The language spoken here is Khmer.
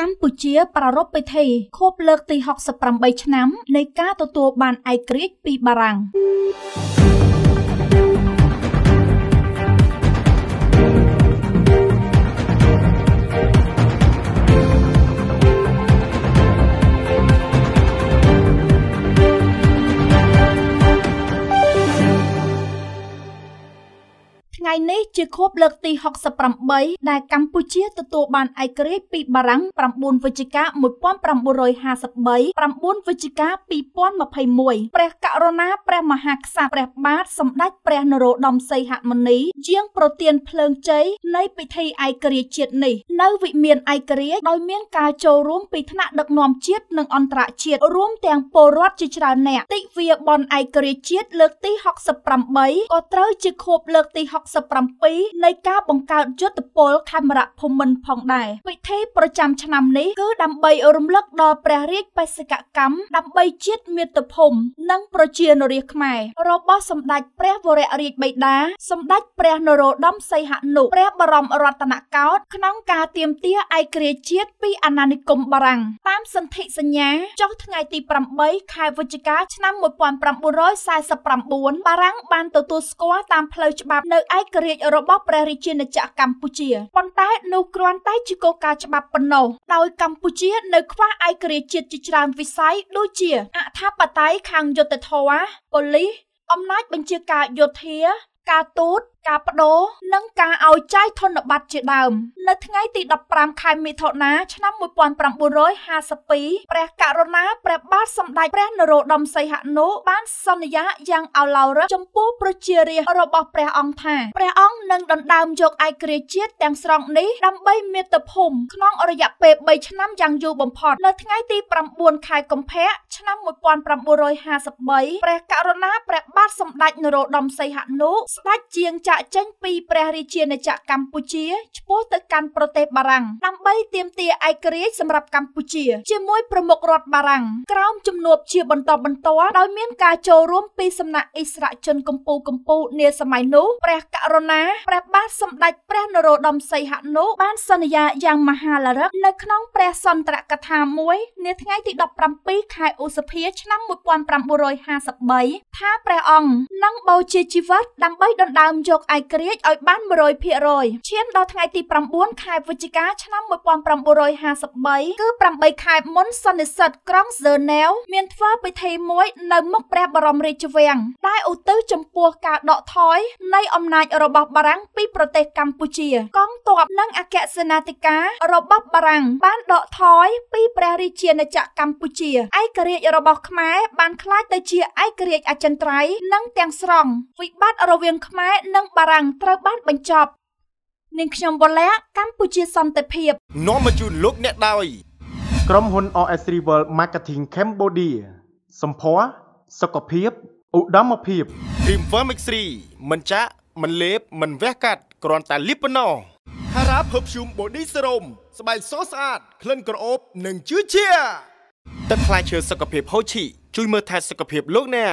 កម្ពុជាប្រារព្ធពិធីខួបលើកទី68ឆ្នាំ នៃការទទួលបានឯករាជ្យពីបារាំង។ថ្ងៃនេះជាខួបលើកទី68ដែលកម្ពុជាទទួលបានឯករាជ្យពីបារាំង9វិច្ឆិកា1953 9វិច្ឆិកា2021ព្រះករុណាព្រះមហាក្សត្រព្រះបាទសម្ដេចព្រះនរោត្តមសីហមុនី ជាងប្រទានភ្លើងជ័យនៃពិធីឯករាជ្យជាតិនេះនៅវិមានឯករាជ្យដោយមានការចូលរួមពីថ្នាក់ដឹកនាំជាតិនិងអន្តរជាតិរួមទាំងពលរដ្ឋជាច្រើនអ្នកតិវាបនឯករាជ្យជាតិលើកទី68ក៏ត្រូវជាខួបលើកទី60 77នៃការបង្កើតយុទ្ធពលខេមរៈភូមិន្ទផងដែរពិធីប្រចាំឆ្នាំនេះគឺដើម្បីរំលឹកដល់ព្រះរាជបេសកកម្មដើម្បីជាតិមាតុភូមិនិងប្រជានរាស្ត្រខ្មែររបស់សម្ដេចព្រះវររាជបិតាសម្ដេចព្រះ នរោត្តមសីហនុព្រះបរមរតនកោដ្ឋក្នុងការទាមទារឯករាជ្យជាតិពីអាណានិគមបារាំងតាមសន្ធិសញ្ញាចុះថ្ងៃទី8ខែវិច្ឆិកា ឆ្នាំ1949បារាំងបានទទួលស្គាល់តាមផ្លូវច្បាប់នៅឯករាជ្យរបស់ព្រះរាជាណាចក្រកម្ពុជាប៉ុន្តែនោះគ្រាន់តែជាគោលការណ៍ច្បាប់ប៉ុណ្ណោះដោយកម្ពុជានៅខ្វះឯករាជ្យជាតិជាច្រើនវិស័យដូចជាអធិបតេយ្យខាងយុត្តិធម៌ប៉ូលីសអំណាចបញ្ជាការយោធាការទូតការបដូរនិងការឲ្យចាយធនប័ត្រជាដើម នៅថ្ងៃទី15ខែមិថុនាឆ្នាំ1952ព្រះករុណាព្រះបាទសម្ដេចព្រះនរោត្តមសីហនុបានសន្យាយ៉ាងឱឡារិកចំពោះប្រជារាស្ត្ររបស់ព្រះអង្គថាព្រះអង្គនឹងដណ្ដើមយកឯករាជ្យជាតិទាំងស្រុងនេះដើម្បីមាតុភូមិក្នុងរយៈពេល3ឆ្នាំយ៉ាងយូរបំផុតនៅថ្ងៃទី9ខែកុម្ភៈឆ្នាំ1953ព្រះករុណាព្រះបាទសម្ដេចនរោត្តមសីហនុស្ដេចជាងចាកដាក់ចេញពី ព្រះរាជាណាចក្រកម្ពុជាឆ្ពោះទៅកាន់ប្រទេសបារាំងដើម្បីទាមទារឯករាជ្យសម្រាប់កម្ពុជា ជាមួយប្រមុខរដ្ឋបារាំងក្រោមជំនួបជាបន្តបន្ទាប់ដោយ មានការចូលរួមពីសំណាក់អិសរាជជនកម្ពុជាកម្ពុជានាសម័យនោះព្រះករុណាព្រះបាទសម្ដេចព្រះ នរោត្តមសីហនុបានសន្យាយ៉ាងមហាឡារឹកនៅក្នុងព្រះសន្ទរកថាមួយនាថ្ងៃទី17ខែឧសភាឆ្នាំ1953ថាព្រះអង្គនឹងបូជាជីវិតដើម្បីដណ្ដើមយកលោកឯករាជ្យឲ្យបាន100%ឈានដល់ថ្ងៃទី9ខែវិច្ឆិកាឆ្នាំ1953គឺ8ខែមុនសន្និសិទក្រុងហ្សឺណែវមានធ្វើពិធីមួយនៅមុខព្រះបរមរាជវាំងដែលឧទ្ទិសចំពោះការដកថយ នៃអំណាចរបស់បារាំងពីប្រទេសកម្ពុជា កងទ័ពនិងអគ្គសេនាធិការរបស់បារាំងបានដកថយពីព្រះរាជាណាចក្រកម្ពុជាឯករាជ្យរបស់ខ្មែរបានក្លាយទៅជាឯករាជ្យអចិន្ត្រៃយ៍និងទាំងស្រុងវិបត្តិរវាងខ្មែរនិងបារាំងត្រូវបានបញ្ចប់នាងខ្ញុំវល្លាកម្ពុជាសន្តិភាពនាំមកជូនលោកអ្នកដោយក្រុមហ៊ុន OS Rival Marketing Cambodia សម្ភារសុខភាពឧត្តមភាព Dreamworm X3 មិនចាក់មិនលេប មិនវះកាត់គ្រាន់តែលាបប៉ុណ្ណោះ Hara Perfume Body Serum ស្បែកសស្អាតក្លិនក្រអូបនិងជឿជាទឹកផ្លែឈើសុខភាពហូឈីជួយមើលថែសុខភាពលោកអ្នក